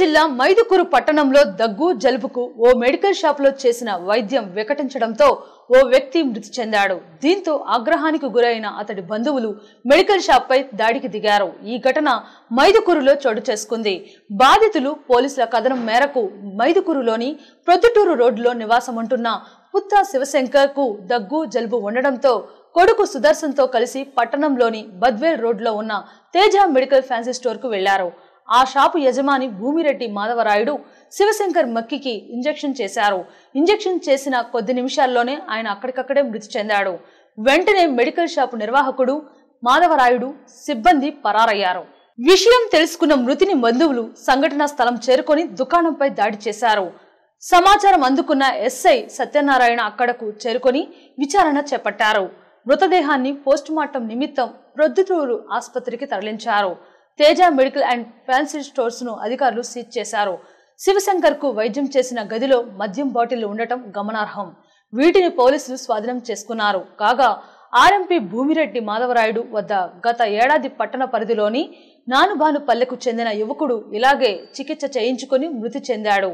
జిల్లా మైదుకూరు పట్టణంలో దగ్గు జలుబుకు ఓ మెడికల్ షాప్లో చేసిన వైద్యం వికటించడంతో ఓ వ్యక్తి మృతి చెందాడు దీంతో ఆగ్రహానికి గురైన అతడి బంధువులు మెడికల్ షాప్పై దాడికి దిగారు ఈ ఘటన మైదుకూరులో చోటు చేసుకుంది బాధితులు పోలీసుల కథనం మేరకు మైదుకూరులోని ప్రొద్దుటూరు రోడ్డులో నివాసముంటున్న పుత్తా శివశంకర్కు దగ్గు జలుబు ఉండడంతో కొడుకు సుదర్శన్తో కలిసి పట్టణంలోని బద్వేల్ రోడ్లో ఉన్న తేజ మెడికల్ ఫ్యాన్సీ స్టోర్కు వెళ్లారు ఆ షాపు యజమాని భూమిరెడ్డి మాధవరాయుడు శివశంకర్ మక్కికి ఇంజెక్షన్ చేశారు ఇంజెక్షన్ చేసిన కొద్ది నిమిషాల్లోనే ఆయన అక్కడికక్కడే మృతి చెందాడు వెంటనే మెడికల్ షాపు నిర్వాహకుడు మాధవరాయుడు సిబ్బంది పరారయ్యారు విషయం తెలుసుకున్న మృతిని బంధువులు సంఘటనా స్థలం చేరుకొని దుకాణంపై దాడి చేశారు సమాచారం అందుకున్న ఎస్ఐ సత్యనారాయణ అక్కడకు చేరుకొని విచారణ చేపట్టారు మృతదేహాన్ని పోస్టుమార్టం నిమిత్తం ప్రొద్దుతూరు ఆసుపత్రికి తరలించారు Teja medical and fancy stores ను అధికారులు సీజ్ చేశారు శివశంకర్ కు వైద్యం చేసిన గదిలో మద్యం బాటిల్ ఉండటం గమనార్హం వీటిని పోలీసులు స్వాధీనం చేసుకున్నారు కాగా ఆర్ఎంపీ భూమిరెడ్డి మాధవరాయుడు వద్ద గత ఏడాది పట్టణ పరిధిలోని నానుబాను పల్లెకు చెందిన యువకుడు ఇలాగే చికిత్స చేయించుకుని మృతి చెందాడు